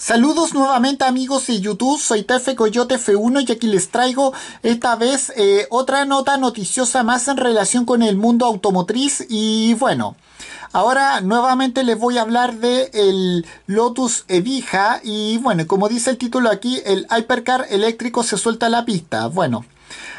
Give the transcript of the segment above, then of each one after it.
Saludos nuevamente amigos de YouTube, soy Tefe Coyote F1 y aquí les traigo esta vez eh, otra nota noticiosa más en relación con el mundo automotriz y bueno... Ahora nuevamente les voy a hablar de el Lotus Evija y bueno, como dice el título aquí, el Hypercar eléctrico se suelta a la pista. Bueno,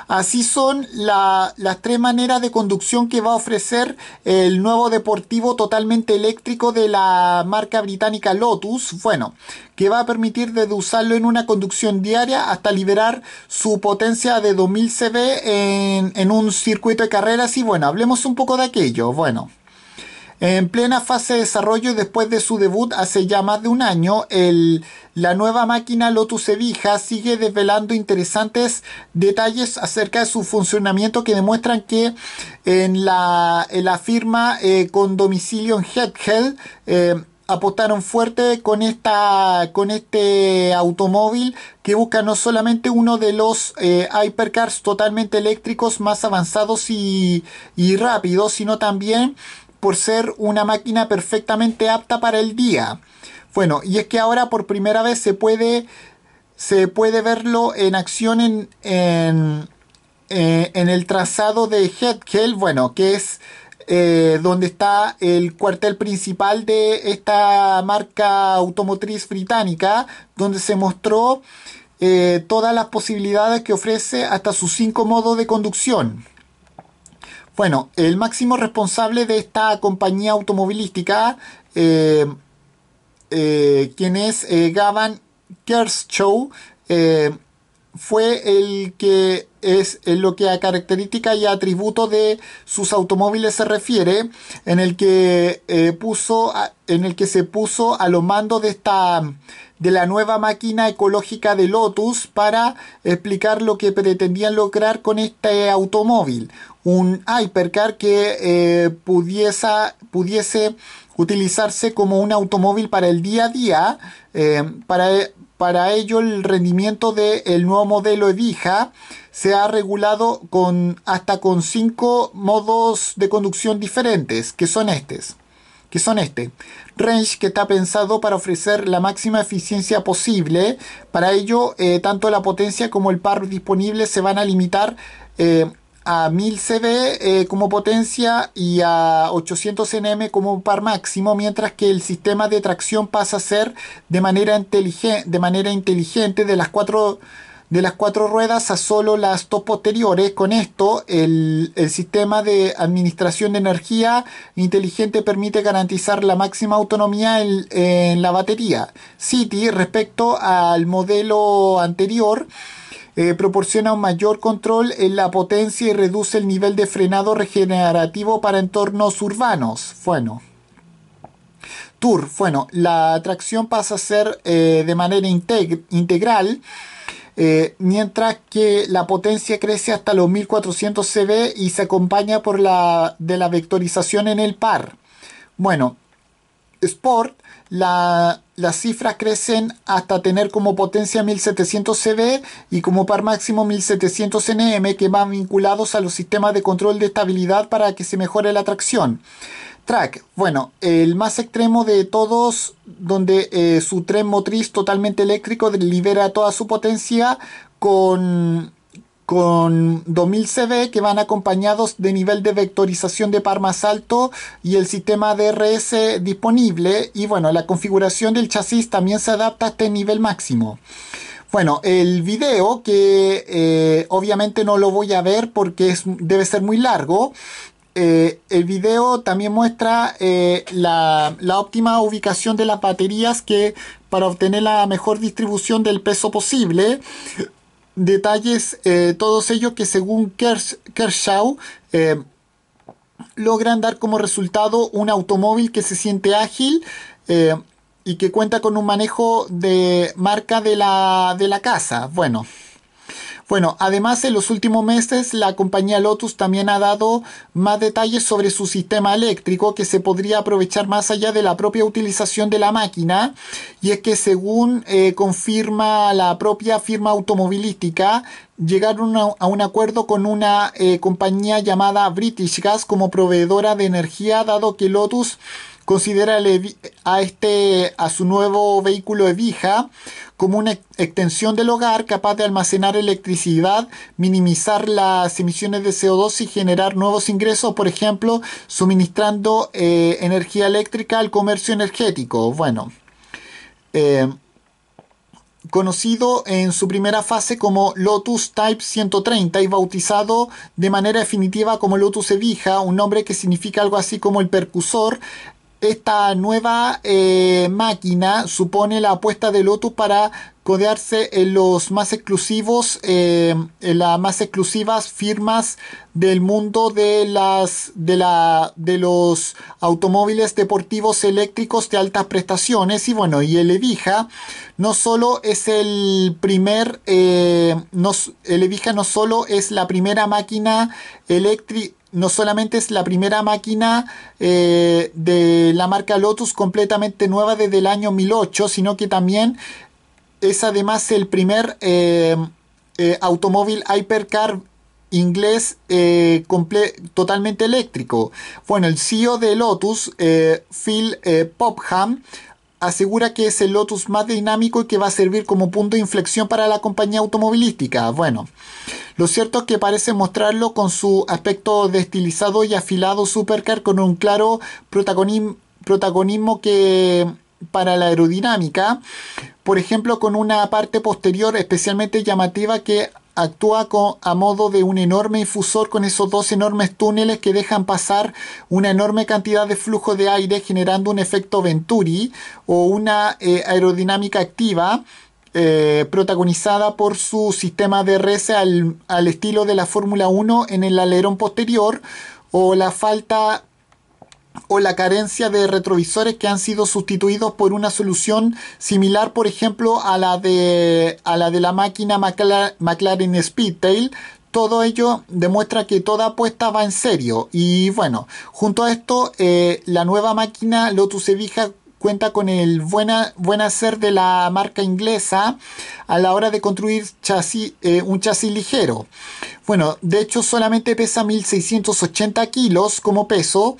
Así son las tres maneras de conducción que va a ofrecer el nuevo deportivo totalmente eléctrico de la marca británica Lotus, bueno, que va a permitir deducarlo usarlo en una conducción diaria hasta liberar su potencia de 2000 CV en, en un circuito de carreras. Y bueno, hablemos un poco de aquello. Bueno. En plena fase de desarrollo y después de su debut hace ya más de un año, el, la nueva máquina Lotus Evija sigue desvelando interesantes detalles acerca de su funcionamiento que demuestran que en la, firma eh, con domicilio en Hedgehill apostaron fuerte con, esta, con este automóvil que busca no solamente uno de los eh, hypercars totalmente eléctricos más avanzados y, y rápidos, sino también por ser una máquina perfectamente apta para el día. Bueno, y es que ahora por primera vez se puede, se puede verlo en acción en, en, eh, el trazado de Hill, bueno, que es eh, donde está el cuartel principal de esta marca automotriz británica, donde se mostró eh, todas las posibilidades que ofrece hasta sus cinco modos de conducción. Bueno, el máximo responsable de esta compañía automovilística, eh, eh, quien es eh, Gavan Kershaw, fue el que es lo que a característica y atributo de sus automóviles se refiere, en el que, eh, puso en el que se puso a lo mando de, esta, de la nueva máquina ecológica de Lotus para explicar lo que pretendían lograr con este automóvil, un hypercar que eh, pudiese utilizarse como un automóvil para el día a día, eh, para, para ello, el rendimiento del nuevo modelo EDIJA se ha regulado con, hasta con cinco modos de conducción diferentes, que son estos. Que son este. Range, que está pensado para ofrecer la máxima eficiencia posible. Para ello, eh, tanto la potencia como el par disponible se van a limitar eh, a 1000 CV eh, como potencia y a 800 Nm como par máximo, mientras que el sistema de tracción pasa a ser de manera, inteligente, de las cuatro de las cuatro ruedas a solo las dos posteriores. Con esto, el, sistema de administración de energía inteligente permite garantizar la máxima autonomía en, en la batería. City, respecto al modelo anterior, eh, proporciona un mayor control en la potencia y reduce el nivel de frenado regenerativo para entornos urbanos. Bueno. Tour, bueno, la tracción pasa a ser eh, de manera integral, eh, mientras que la potencia crece hasta los 1400 CV y se acompaña por la, de la vectorización en el par. Bueno, Sport la, las cifras crecen hasta tener como potencia 1700 CB y como par máximo 1700 NM que van vinculados a los sistemas de control de estabilidad para que se mejore la tracción. Track, bueno, el más extremo de todos, donde eh, su tren motriz totalmente eléctrico libera toda su potencia con con 2000 CV que van acompañados de nivel de vectorización de par más alto y el sistema DRS disponible y bueno, la configuración del chasis también se adapta a este nivel máximo. Bueno, el video que eh, obviamente no lo voy a ver porque debe ser muy largo. Eh, el video también muestra eh, la, la óptima ubicación de las baterías que para obtener la mejor distribución del peso posible detalles, eh, todos ellos que según Kershaw eh, logran dar como resultado un automóvil que se siente ágil eh, y que cuenta con un manejo de marca de la, de la casa. Bueno. Bueno, además en los últimos meses la compañía Lotus también ha dado más detalles sobre su sistema eléctrico que se podría aprovechar más allá de la propia utilización de la máquina. Y es que según eh, confirma la propia firma automovilística, llegaron a, un acuerdo con una eh, compañía llamada British Gas como proveedora de energía, dado que Lotus considera a, este, a su nuevo vehículo Evija como una extensión del hogar capaz de almacenar electricidad, minimizar las emisiones de CO2 y generar nuevos ingresos, por ejemplo, suministrando eh, energía eléctrica al comercio energético. Bueno, eh, conocido en su primera fase como Lotus Type 130 y bautizado de manera definitiva como Lotus Evija, un nombre que significa algo así como el percusor, esta nueva eh, máquina supone la apuesta de Lotus para codearse en los más exclusivos, eh, en las más exclusivas firmas del mundo de las de la de los automóviles deportivos eléctricos de altas prestaciones y bueno y el Evija no solo es el primer eh, no, el Evija no solo es la primera máquina eléctrica no solamente es la primera máquina eh, de la marca Lotus completamente nueva desde el año 2008, sino que también es además el primer eh, eh, automóvil hypercar inglés totalmente eléctrico. Bueno, el CEO de Lotus, Phil Popham, asegura que es el Lotus más dinámico y que va a servir como punto de inflexión para la compañía automovilística. Bueno, lo cierto es que parece mostrarlo con su aspecto destilizado y afilado supercar con un claro protagonismo, protagonismo que para la aerodinámica, por ejemplo con una parte posterior especialmente llamativa que actúa a modo de un enorme infusor con esos dos enormes túneles que dejan pasar una enorme cantidad de flujo de aire generando un efecto Venturi o una eh, aerodinámica activa eh, protagonizada por su sistema de DRS al, al estilo de la Fórmula 1 en el alerón posterior o la falta o la carencia de retrovisores que han sido sustituidos por una solución similar, por ejemplo, a la de, a la, de la máquina McLaren Speedtail. Todo ello demuestra que toda apuesta va en serio. Y bueno, junto a esto, eh, la nueva máquina Lotus Evija cuenta con el buena, buen hacer de la marca inglesa a la hora de construir eh, un chasis ligero. Bueno, de hecho solamente pesa 1680 kilos como peso,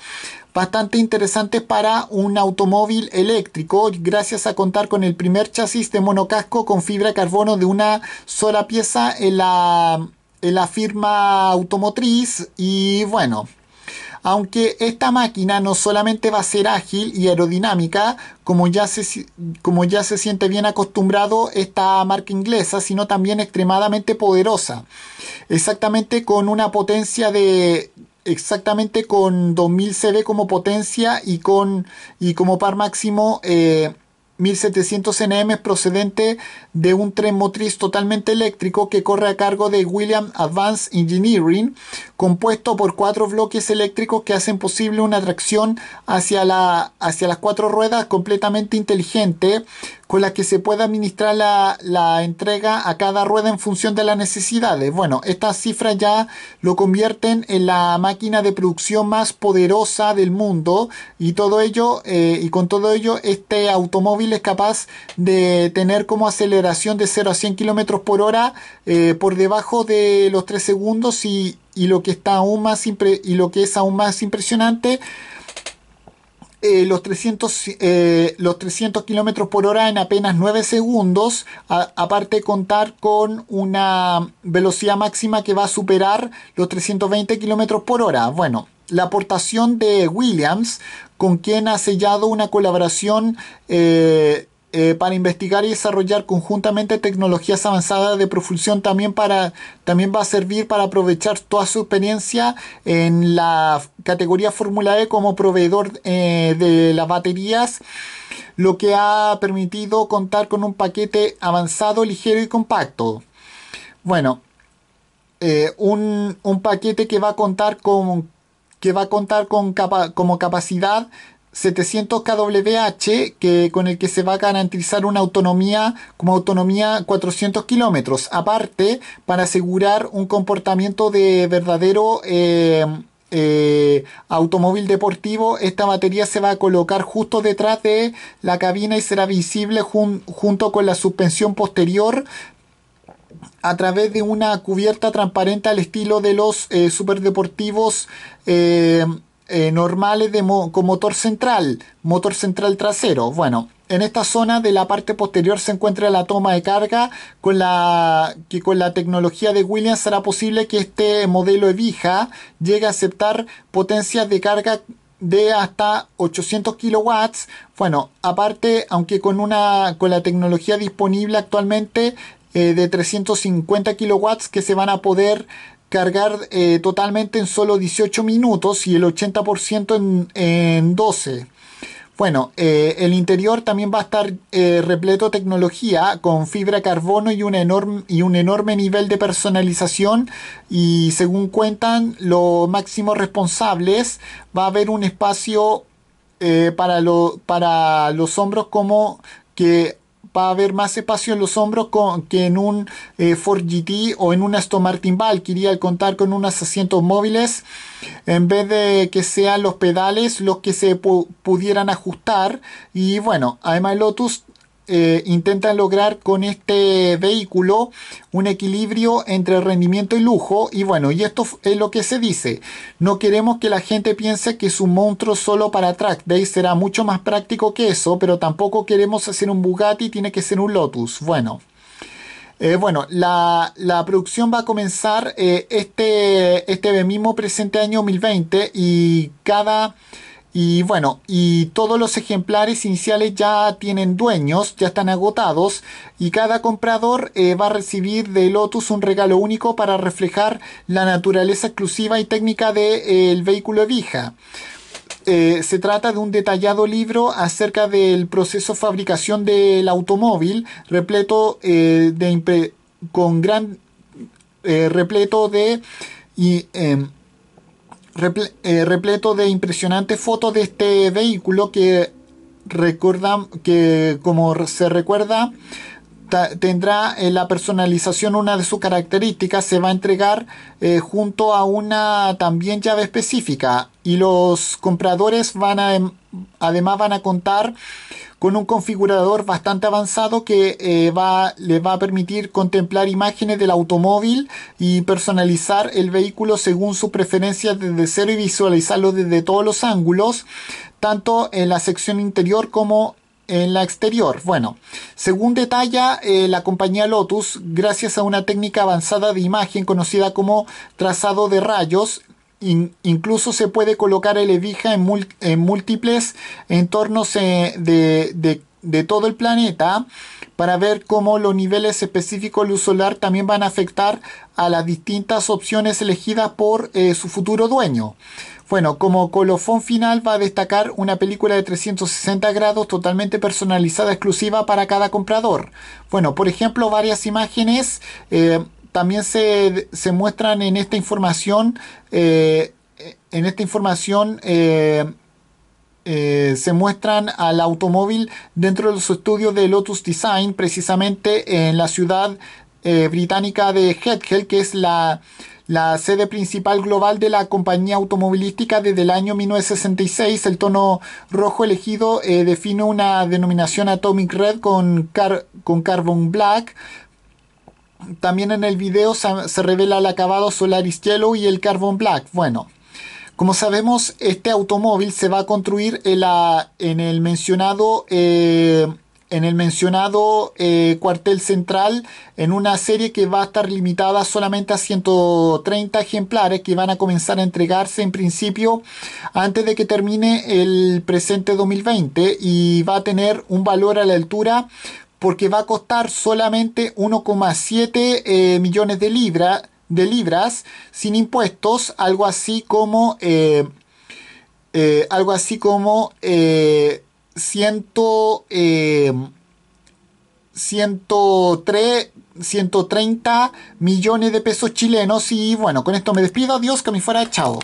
bastante interesantes para un automóvil eléctrico gracias a contar con el primer chasis de monocasco con fibra de carbono de una sola pieza en la, firma automotriz y bueno aunque esta máquina no solamente va a ser ágil y aerodinámica, como ya, se, como ya se, siente bien acostumbrado esta marca inglesa, sino también extremadamente poderosa. Exactamente con una potencia de exactamente con 2000 CV como potencia y, con, y como par máximo 1700 eh, NM procedente de un tren motriz totalmente eléctrico que corre a cargo de William Advanced Engineering, compuesto por cuatro bloques eléctricos que hacen posible una tracción hacia, la, hacia las cuatro ruedas completamente inteligente, con las que se puede administrar la, la, entrega a cada rueda en función de las necesidades. Bueno, estas cifras ya lo convierten en la máquina de producción más poderosa del mundo y todo ello eh, y con todo ello este automóvil es capaz de tener como aceleración de 0 a 100 kilómetros por hora eh, por debajo de los 3 segundos y, y lo que está aún más y lo que es aún más impresionante los 300, eh, los 300 eh, kilómetros por hora en apenas 9 segundos, aparte de contar con una velocidad máxima que va a superar los 320 kilómetros por hora. Bueno, la aportación de Williams, con quien ha sellado una colaboración eh, eh, para investigar y desarrollar conjuntamente tecnologías avanzadas de profusión también para también va a servir para aprovechar toda su experiencia en la categoría Fórmula E como proveedor eh, de las baterías lo que ha permitido contar con un paquete avanzado ligero y compacto bueno eh, un, paquete que va a contar con que va a contar con como capacidad 700 kWh que, con el que se va a garantizar una autonomía como autonomía 400 kilómetros aparte para asegurar un comportamiento de verdadero eh, eh, automóvil deportivo esta batería se va a colocar justo detrás de la cabina y será visible junto con la suspensión posterior a través de una cubierta transparente al estilo de los eh, superdeportivos eh, eh, normales con motor central, motor central trasero. Bueno, en esta zona de la parte posterior se encuentra la toma de carga con la que con la tecnología de Williams será posible que este modelo Evija llegue a aceptar potencias de carga de hasta 800 kilowatts. Bueno, aparte, aunque con una con la tecnología disponible actualmente eh, de 350 kilowatts que se van a poder cargar eh, totalmente en solo 18 minutos y el 80% en, 12. Bueno, eh, el interior también va a estar eh, repleto de tecnología con fibra carbono y, enorme, y un enorme nivel de personalización y según cuentan los máximos responsables va a haber un espacio para, para los hombros como que ...para haber más espacio en los hombros con, que en un eh, Ford GT o en un Aston Martin Valkyrie al contar con unos asientos móviles en vez de que sean los pedales los que se pudieran ajustar y bueno además Lotus eh, intentan lograr con este vehículo un equilibrio entre rendimiento y lujo. Y bueno, y esto es lo que se dice. No queremos que la gente piense que es un monstruo solo para track day. Será mucho más práctico que eso, pero tampoco queremos hacer un Bugatti, tiene que ser un Lotus. Bueno. Eh, bueno, la, producción va a comenzar eh, este, este mismo presente año 2020 y cada y bueno, y todos los ejemplares iniciales ya tienen dueños, ya están agotados y cada comprador eh, va a recibir de Lotus un regalo único para reflejar la naturaleza exclusiva y técnica del de, eh, vehículo Evija eh, se trata de un detallado libro acerca del proceso de fabricación del automóvil, repleto de con gran repleto de em, eh, repleto de impresionantes fotos de este vehículo que recuerdan que como se recuerda tendrá en eh, la personalización una de sus características, se va a entregar eh, junto a una también llave específica y los compradores van a, em, además van a contar con un configurador bastante avanzado que eh, va, le va a permitir contemplar imágenes del automóvil y personalizar el vehículo según su preferencia desde cero y visualizarlo desde todos los ángulos, tanto en la sección interior como en la exterior. Bueno, según detalla eh, la compañía Lotus, gracias a una técnica avanzada de imagen conocida como trazado de rayos, incluso se puede colocar el Evija en, múltiples entornos eh, de, todo el planeta para ver cómo los niveles específicos de luz solar también van a afectar a las distintas opciones elegidas por eh, su futuro dueño. Bueno, como colofón final va a destacar una película de 360 grados totalmente personalizada exclusiva para cada comprador. Bueno, por ejemplo, varias imágenes eh, también se, muestran en esta información. Eh, en esta información eh, se muestran al automóvil dentro de los estudios de Lotus Design, precisamente en la ciudad eh, británica de Hetgel, que es la, sede principal global de la compañía automovilística desde el año 1966. El tono rojo elegido eh, define una denominación Atomic Red con, con Carbon Black. También en el video se, revela el acabado Solaris Yellow y el Carbon Black. Bueno, como sabemos, este automóvil se va a construir en, la, en el mencionado eh, en el mencionado eh, cuartel central en una serie que va a estar limitada solamente a 130 ejemplares que van a comenzar a entregarse en principio antes de que termine el presente 2020 y va a tener un valor a la altura porque va a costar solamente 1,7 eh, millones de, de libras sin impuestos, algo así como... Eh, algo así como ciento, eh, 130 millones de pesos chilenos. Y bueno, con esto me despido. Adiós, que me fuera. echado